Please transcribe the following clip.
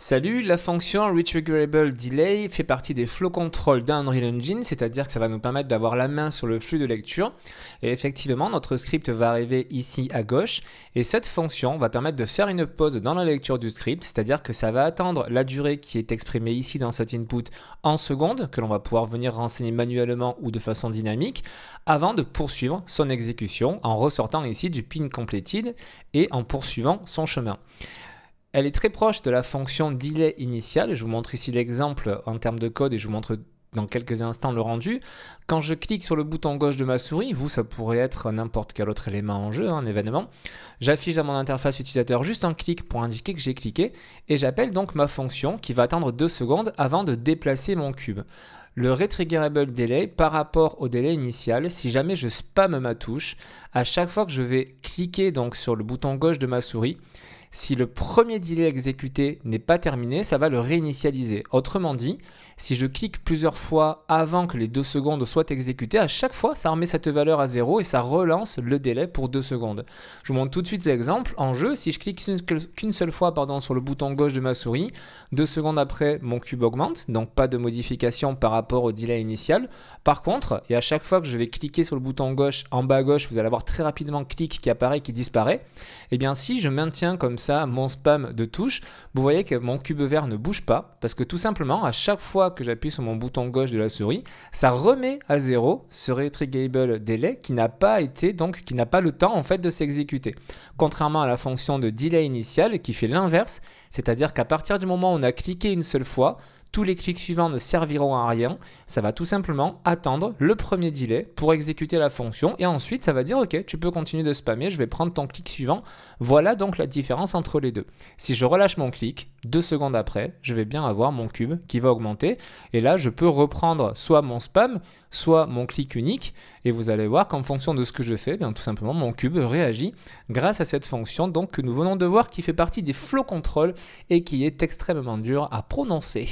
Salut, la fonction Retriggerable Delay fait partie des flow control d'Unreal Engine, c'est-à-dire que ça va nous permettre d'avoir la main sur le flux de lecture. Et effectivement, notre script va arriver ici à gauche, et cette fonction va permettre de faire une pause dans la lecture du script, c'est-à-dire que ça va attendre la durée qui est exprimée ici dans cet input en secondes, que l'on va pouvoir venir renseigner manuellement ou de façon dynamique, avant de poursuivre son exécution en ressortant ici du pin completed et en poursuivant son chemin. Elle est très proche de la fonction delay Initial ». Je vous montre ici l'exemple en termes de code et je vous montre dans quelques instants le rendu. Quand je clique sur le bouton gauche de ma souris, vous ça pourrait être n'importe quel autre élément en jeu, hein, un événement, j'affiche à mon interface utilisateur juste un clic pour indiquer que j'ai cliqué et j'appelle donc ma fonction qui va attendre deux secondes avant de déplacer mon cube. Le retriggerable delay par rapport au délai initial, si jamais je spamme ma touche, à chaque fois que je vais cliquer donc sur le bouton gauche de ma souris, si le premier delay exécuté n'est pas terminé, ça va le réinitialiser. Autrement dit, si je clique plusieurs fois avant que les deux secondes soient exécutées, à chaque fois, ça remet cette valeur à zéro et ça relance le délai pour deux secondes. Je vous montre tout de suite l'exemple. En jeu, si je clique qu'une seule fois pardon, sur le bouton gauche de ma souris, deux secondes après, mon cube augmente, donc pas de modification par rapport au delay initial. Par contre, et à chaque fois que je vais cliquer sur le bouton gauche, en bas à gauche, vous allez avoir très rapidement clic qui apparaît, qui disparaît. Et eh bien si je maintiens comme ça mon spam de touche, vous voyez que mon cube vert ne bouge pas parce que tout simplement, à chaque fois que j'appuie sur mon bouton gauche de la souris, ça remet à zéro ce retriggable delay qui n'a pas été donc qui n'a pas le temps en fait de s'exécuter. Contrairement à la fonction de delay initial qui fait l'inverse, c'est-à-dire qu'à partir du moment où on a cliqué une seule fois, tous les clics suivants ne serviront à rien. Ça va tout simplement attendre le premier delay pour exécuter la fonction et ensuite ça va dire ok, tu peux continuer de spammer, je vais prendre ton clic suivant. Voilà donc la différence entre les deux. Si je relâche mon clic, deux secondes après, je vais bien avoir mon cube qui va augmenter. Et là, je peux reprendre soit mon spam, soit mon clic unique. Et vous allez voir qu'en fonction de ce que je fais, eh bien tout simplement, mon cube réagit grâce à cette fonction donc, que nous venons de voir qui fait partie des flow control et qui est extrêmement dure à prononcer.